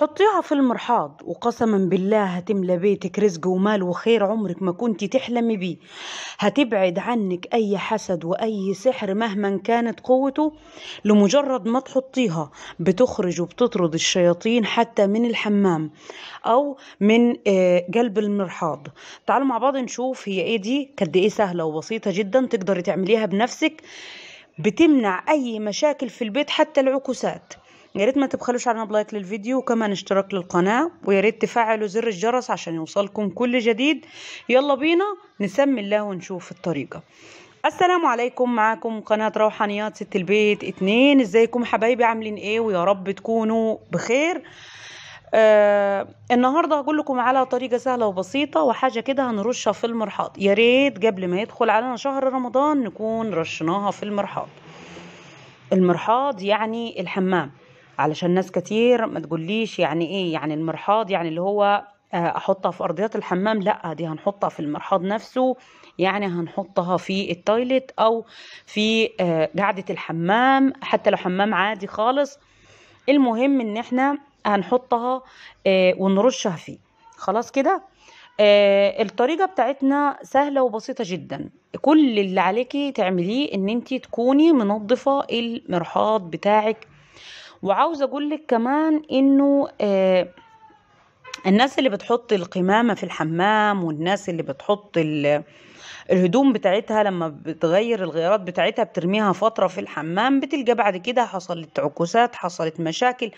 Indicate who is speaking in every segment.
Speaker 1: حطيها في المرحاض وقسما بالله هتملى بيتك رزق ومال وخير عمرك ما كنت تحلمي بيه هتبعد عنك اي حسد واي سحر مهما كانت قوته لمجرد ما تحطيها بتخرج وبتطرد الشياطين حتى من الحمام او من آه، قلب المرحاض تعالوا مع بعض نشوف هي ايه دي قد ايه سهله وبسيطه جدا تقدري تعمليها بنفسك بتمنع اي مشاكل في البيت حتى العكوسات يا ريت ما تبخلوش علينا بلايك للفيديو وكمان اشتراك للقناة ويا ريت تفعلوا زر الجرس عشان يوصلكم كل جديد يلا بينا نسمي الله ونشوف الطريقة السلام عليكم معاكم قناة روحانيات ست البيت اتنين ازيكم حبايبي عاملين ايه ويا رب تكونوا بخير آه النهارده هقول لكم على طريقه سهله وبسيطه وحاجه كده هنرشها في المرحاض يا ريت قبل ما يدخل علينا شهر رمضان نكون رشناها في المرحاض المرحاض يعني الحمام علشان ناس كتير ما تقوليش يعني ايه يعني المرحاض يعني اللي هو آه، احطها في ارضيات الحمام لا دي هنحطها في المرحاض نفسه يعني هنحطها في التويلت او في آه، قاعده الحمام حتى لو حمام عادي خالص المهم ان احنا هنحطها آه، ونرشها فيه خلاص كده الطريقه بتاعتنا سهله وبسيطه جدا كل اللي عليكي تعمليه ان انت تكوني منظفه المرحاض بتاعك وعاوزه اقول لك كمان انه آه الناس اللي بتحط القمامه في الحمام والناس اللي بتحط الهدوم بتاعتها لما بتغير الغيارات بتاعتها بترميها فتره في الحمام بتلقى بعد كده حصلت عكوسات حصلت مشاكل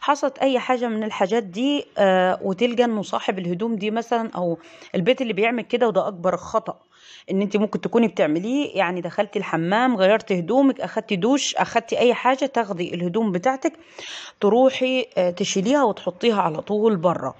Speaker 1: حصلت اي حاجه من الحاجات دي آه وتلقى انه صاحب الهدوم دي مثلا او البيت اللي بيعمل كده وده اكبر خطأ ان انت ممكن تكوني بتعمليه يعني دخلتي الحمام غيرتي هدومك اخدتي دوش اخدتي اي حاجه تاخدي الهدوم بتاعتك تروحي آه، تشيليها وتحطيها على طول بره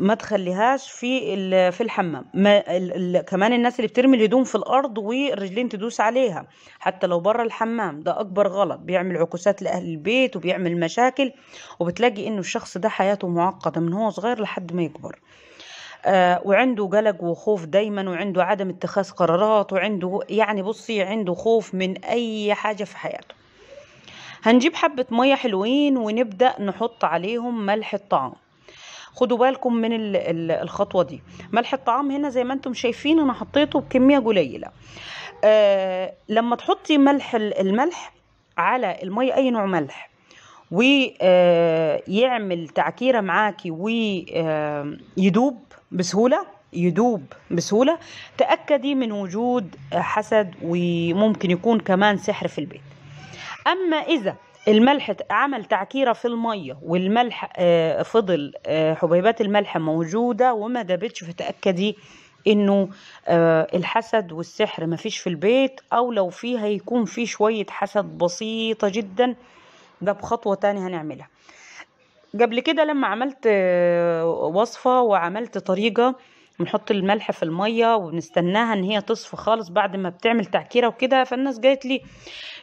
Speaker 1: ما تخليهاش في في الحمام ما الـ الـ كمان الناس اللي بترمي الهدوم في الارض والرجلين تدوس عليها حتى لو بره الحمام ده اكبر غلط بيعمل عكوسات لاهل البيت وبيعمل مشاكل وبتلاقي انه الشخص ده حياته معقده من هو صغير لحد ما يكبر آه، وعنده قلق وخوف دايما وعنده عدم اتخاذ قرارات وعنده يعني بصي عنده خوف من اي حاجة في حياته هنجيب حبة مية حلوين ونبدأ نحط عليهم ملح الطعام خدوا بالكم من الخطوة دي ملح الطعام هنا زي ما انتم شايفين انا حطيته بكمية قليلة آه، لما تحطي ملح الملح على المية اي نوع ملح ويعمل آه، تعكيره معاكي ويدوب آه، بسهوله يدوب بسهوله تاكدي من وجود حسد وممكن يكون كمان سحر في البيت اما اذا الملح عمل تعكيره في الميه والملح آه، فضل حبيبات الملح موجوده وما دابتش فتاكدي انه الحسد والسحر مفيش في البيت او لو فيها يكون في شويه حسد بسيطه جدا ده بخطوة تانية هنعملها قبل كده لما عملت آه، وصفة وعملت طريقة بنحط الملح في المية وبنستناها ان هي تصفى خالص بعد ما بتعمل تعكيرة وكده فالناس جايت لي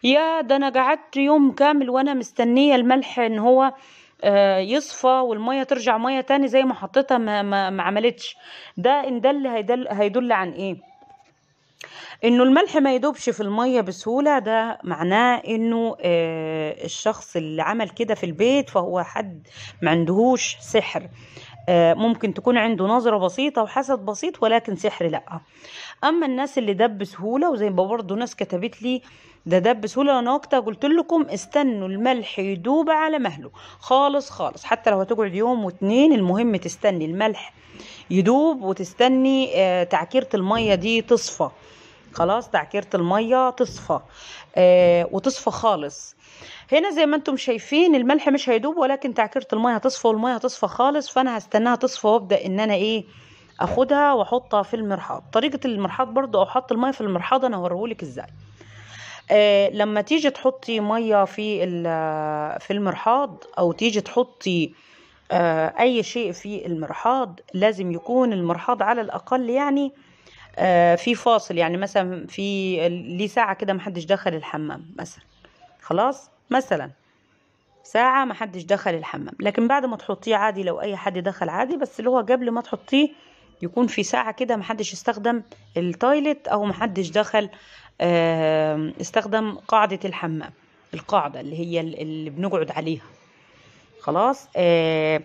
Speaker 1: يا ده انا قعدت يوم كامل وانا مستنية الملح ان هو آه، يصفى والمية ترجع مية تاني زي ما حطيتها ما, ما, ما عملتش ده ان اللي هيدل, هيدل عن ايه انه الملح ما يدوبش في الميه بسهوله ده معناه انه آه الشخص اللي عمل كده في البيت فهو حد ما عندهوش سحر آه ممكن تكون عنده نظرة بسيطة وحسد بسيط ولكن سحر لأ أما الناس اللي دب بسهولة وزي ما برضه ناس كتبت لي ده دب بسهولة أنا وقتها قلت لكم استنوا الملح يدوب على مهله خالص خالص حتى لو هتقعد يوم واتنين المهم تستني الملح يدوب وتستني آه، تعكيرة المية دي تصفى خلاص تعكيرة المية تصفى آه، وتصفى خالص هنا زي ما انتم شايفين الملح مش هيدوب ولكن تعكيرة المية هتصفى والمية هتصفى خالص فانا هستناها تصفى وابدأ ان انا ايه اخدها واحطها في المرحاض طريقة المرحاض برضو او حط المية في المرحاض انا هوريهولك ازاي آه لما تيجي تحطي مية في آه، في المرحاض او تيجي تحطي آه، أي شيء في المرحاض لازم يكون المرحاض على الأقل يعني آه، في فاصل يعني مثلا في ليه ساعة كده محدش دخل الحمام مثلا خلاص مثلا ساعة محدش دخل الحمام لكن بعد ما تحطيه عادي لو أي حد دخل عادي بس اللي هو قبل ما تحطيه يكون في ساعة كده محدش استخدم التايلت أو محدش دخل آه، استخدم قاعدة الحمام القاعدة اللي هي اللي بنقعد عليها خلاص آه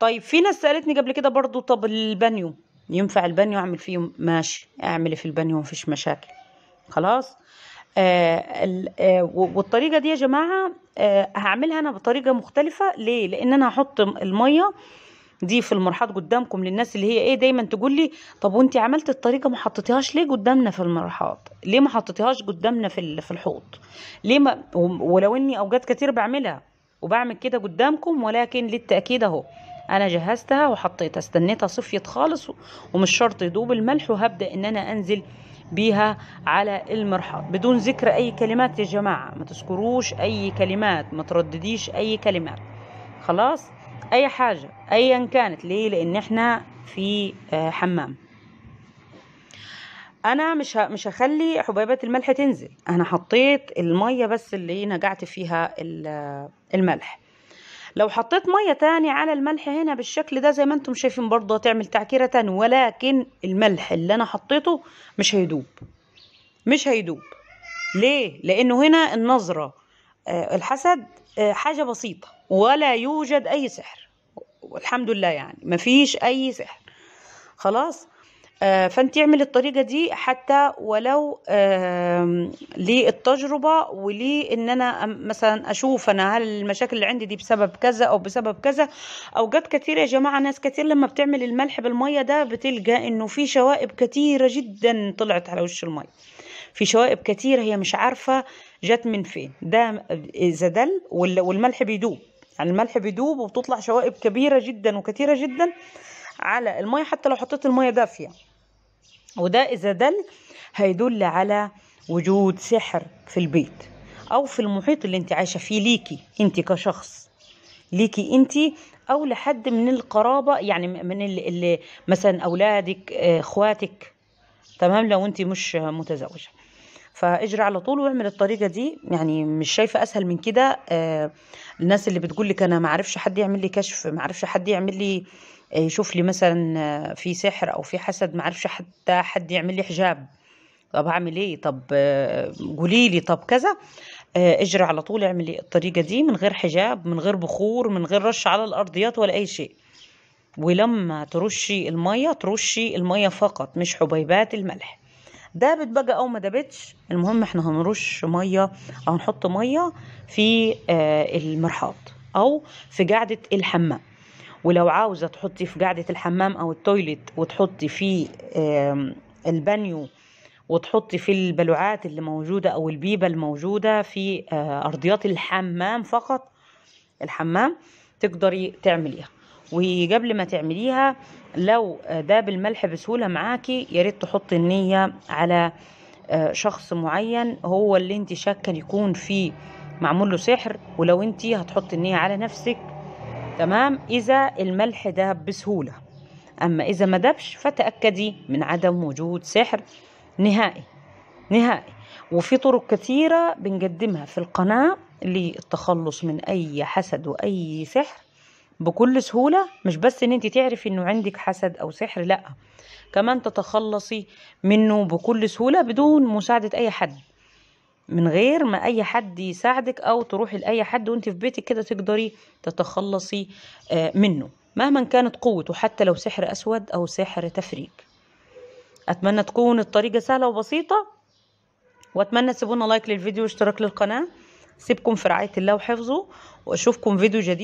Speaker 1: طيب في ناس سالتني قبل كده برضو طب البانيو ينفع البانيو اعمل فيه ماشي اعمل في البانيو مفيش مشاكل خلاص آه آه والطريقه دي يا جماعه آه هعملها انا بطريقه مختلفه ليه لان انا هحط الميه دي في المرحاض قدامكم للناس اللي هي ايه دايما تقول لي طب وانت عملت الطريقه ما حطيتيهاش ليه قدامنا في المرحاض ليه ما حطيتيهاش قدامنا في في الحوض ليه ما ولو اني اوقات كتير بعملها وبعمل كده قدامكم ولكن للتأكيد اهو انا جهزتها وحطيتها استنيتها صفيت خالص ومش شرط يدوب الملح وهبدأ ان انا انزل بيها على المرحاض بدون ذكر اي كلمات يا جماعة ما تذكروش اي كلمات ما تردديش اي كلمات خلاص اي حاجة ايا كانت ليه لان احنا في آه، حمام انا مش مش هخلي حبيبات الملح تنزل انا حطيت الميه بس اللي نجعت فيها الملح لو حطيت ميه تاني على الملح هنا بالشكل ده زي ما انتم شايفين برضه هتعمل تعكيره تاني ولكن الملح اللي انا حطيته مش هيدوب مش هيدوب ليه لانه هنا النظره آه، الحسد آه، حاجه بسيطه ولا يوجد اي سحر والحمد لله يعني مفيش اي سحر خلاص آه، فانت اعملي الطريقه دي حتى ولو للتجربه ولان انا مثلا اشوف انا هل المشاكل اللي عندي دي بسبب كذا او بسبب كذا اوقات كتير يا جماعه ناس كتير لما بتعمل الملح بالميه ده بتلقى انه في شوائب كتيره جدا طلعت على وش الميه في شوائب كتيره هي مش عارفه جت من فين ده اذا دل والملح بيدوب يعني الملح بيدوب وبتطلع شوائب كبيره جدا وكتيره جدا على المية حتى لو حطيت المية دافية وده إذا دل هيدل على وجود سحر في البيت أو في المحيط اللي أنت عايشة فيه ليكي أنت كشخص ليكي أنت أو لحد من القرابة يعني من اللي مثلا أولادك آه، إخواتك تمام لو أنت مش متزوجة فاجري على طول واعمل الطريقه دي يعني مش شايفه اسهل من كده آه، الناس اللي بتقول لك انا ما حد يعمل لي كشف ما حد يعمل لي آه، يشوف لي مثلا آه، في سحر او في حسد ما اعرفش حتى حد يعمل لي حجاب طب اعمل ايه طب آه، قولي لي طب كذا اجري على طول اعملي الطريقه دي من غير حجاب من غير بخور من غير رش على الارضيات ولا اي شيء ولما ترشي الميه ترشي الميه فقط مش حبيبات الملح دابت بقى او ما دابتش المهم احنا هنرش ميه او نحط ميه في المرحاض او في قاعده الحمام ولو عاوزة تحطي في قاعدة الحمام أو التويلت وتحطي في البانيو وتحطي في البلوعات اللي موجودة أو البيبة الموجودة في آه، أرضيات الحمام فقط الحمام تقدري تعمليها وقبل ما تعمليها لو آه، داب الملح بسهولة معاكي ياريت تحطي النية على آه، شخص معين هو اللي انت شاكة يكون فيه معمول له سحر ولو انت هتحطي النية على نفسك تمام إذا الملح داب بسهولة أما إذا ما دابش فتأكدي من عدم وجود سحر نهائي نهائي وفي طرق كثيرة بنقدمها في القناة للتخلص من أي حسد وأي سحر بكل سهولة مش بس إن أنت تعرفي إنه عندك حسد أو سحر لأ كمان تتخلصي منه بكل سهولة بدون مساعدة أي حد من غير ما اي حد يساعدك او تروحي لاي حد وانت في بيتك كده تقدري تتخلصي آه، منه مهما كانت قوته حتى لو سحر اسود او سحر تفريج اتمنى تكون الطريقه سهله وبسيطه واتمنى تسيبونا لايك للفيديو واشتراك للقناه سيبكم في رعايه الله وحفظه واشوفكم فيديو جديد